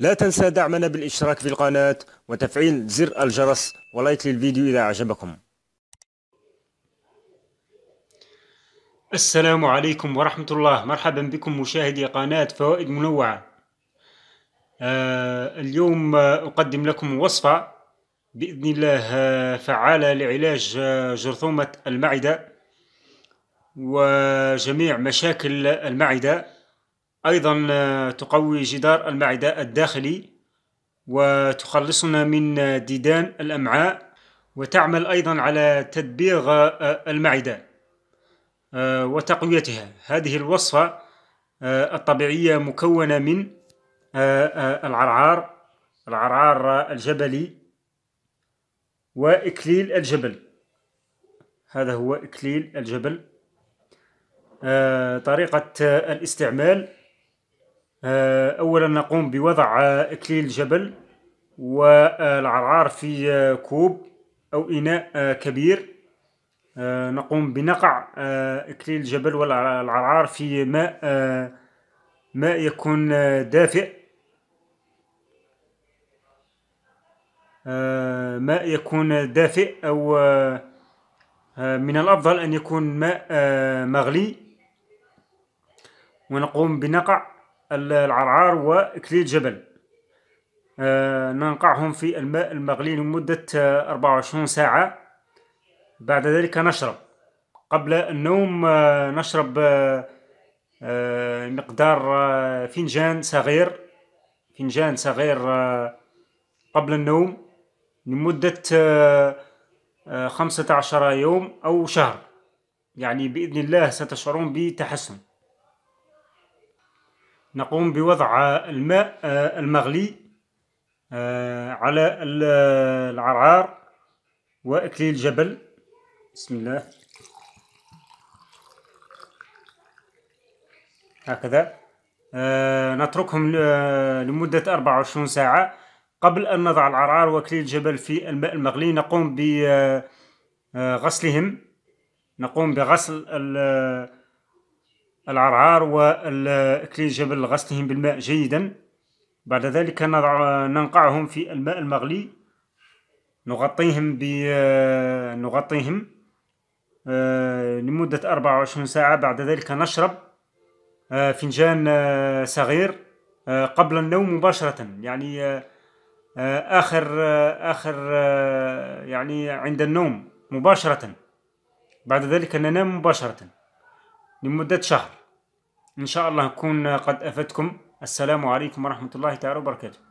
لا تنسى دعمنا بالاشتراك في القناة وتفعيل زر الجرس ولايك للفيديو إذا أعجبكم السلام عليكم ورحمة الله مرحبا بكم مشاهدي قناة فوائد منوعة آه، اليوم أقدم لكم وصفة بإذن الله آه، فعالة لعلاج آه، جرثومة المعدة وجميع مشاكل المعدة أيضا آه، تقوي جدار المعدة الداخلي وتخلصنا من آه، ديدان الأمعاء وتعمل أيضا على تدبيغ آه، المعدة وتقويتها هذه الوصفة الطبيعية مكونة من العرعار العرعار الجبلي وإكليل الجبل هذا هو إكليل الجبل طريقة الاستعمال آه، أولا نقوم بوضع إكليل الجبل والعرعار في كوب أو إناء كبير آه، نقوم بنقع آه، إكليل الجبل والعرعار في ماء ماء يكون دافئ ماء يكون دافئ أو من الأفضل أن يكون ماء مغلي ونقوم بنقع العرعار وإكليل جبل آه، ننقعهم في الماء المغلي لمدة 24 آه، ساعة بعد ذلك نشرب قبل النوم آه، نشرب مقدار فنجان صغير فنجان صغير قبل النوم لمدة خمسة عشر يوم أو شهر يعني بإذن الله ستشعرون بتحسن نقوم بوضع الماء آه، المغلي آه، على العرعار وإكليل جبل بسم الله هكذا آه، نتركهم لمدة 24 ساعة قبل أن نضع العرعار وإكليل الجبل في الماء المغلي نقوم بغسلهم نقوم بغسل العرعار والكلين جبل غسلهم بالماء جيدا بعد ذلك نضع ننقعهم في الماء المغلي نغطيهم ب نغطيهم آه، لمدة 24 ساعة بعد ذلك نشرب آه، فنجان آه، صغير قبل النوم مباشرة يعني آخر آخر يعني عند النوم مباشرة بعد ذلك ننام مباشرة لمدة شهر إن شاء الله أكون قد أفدتكم السلام عليكم ورحمة الله تعالى وبركاته